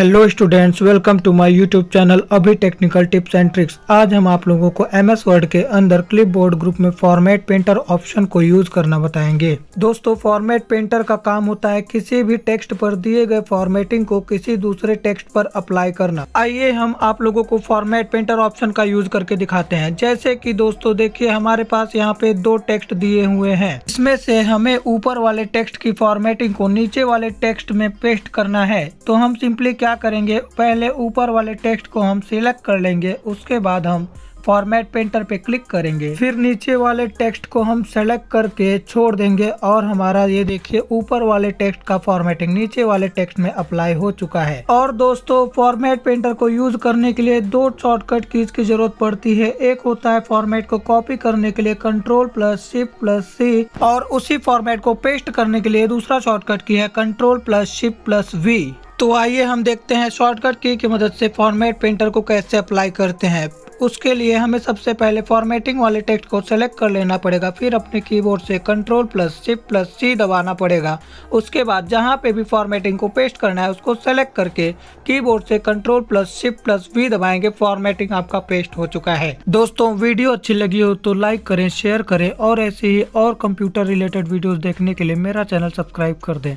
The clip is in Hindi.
hello students welcome to my YouTube channel अभी टेक्निकल टिप्स एंड ट्रिक्स आज हम आप लोगों को एम एस वर्ड के अंदर क्लिपबोर्ड ग्रुप में फॉर्मेट पेंटर ऑप्शन को यूज करना बताएंगे दोस्तों फॉर्मेट पेंटर का काम होता है किसी भी टेक्स्ट पर दिए गए फॉर्मेटिंग को किसी दूसरे टेक्स्ट पर अप्लाई करना आइए हम आप लोगों को फॉर्मेट पेंटर ऑप्शन का यूज करके दिखाते हैं जैसे की दोस्तों देखिए हमारे पास यहाँ पे दो टेक्स्ट दिए हुए है इसमें से हमें ऊपर वाले टेक्स्ट की फॉर्मेटिंग को नीचे वाले टेक्स्ट में पेस्ट करना है तो हम सिंपली क्या क्या करेंगे पहले ऊपर वाले टेक्स्ट को हम सिलेक्ट कर लेंगे उसके बाद हम फॉर्मेट पेंटर पे क्लिक करेंगे फिर नीचे वाले टेक्स्ट को हम सेलेक्ट करके छोड़ देंगे और हमारा ये देखिए ऊपर वाले टेक्स्ट का फॉर्मेटिंग नीचे वाले टेक्स्ट में अप्लाई हो चुका है और दोस्तों फॉर्मेट पेंटर को यूज करने के लिए दो शॉर्टकट कीज की जरूरत पड़ती है एक होता है फॉर्मेट को कॉपी करने के लिए control plus shift plus C और उसी फॉर्मेट को पेस्ट करने के लिए दूसरा शॉर्टकट की है control plus shift plus V तो आइए हम देखते हैं शॉर्टकट की, की मदद से फॉर्मेट प्रिंटर को कैसे अप्लाई करते हैं उसके लिए हमें सबसे पहले फॉर्मेटिंग वाले टेक्स्ट को सेलेक्ट कर लेना पड़ेगा फिर अपने कीबोर्ड से control plus shift plus C दबाना पड़ेगा उसके बाद जहां पे भी फॉर्मेटिंग को पेस्ट करना है उसको सेलेक्ट करके कीबोर्ड से control plus shift plus V दबाएंगे फॉर्मेटिंग आपका पेस्ट हो चुका है दोस्तों वीडियो अच्छी लगी हो तो लाइक करें शेयर करें और ऐसे ही और कंप्यूटर रिलेटेड वीडियोज देखने के लिए मेरा चैनल सब्सक्राइब कर दें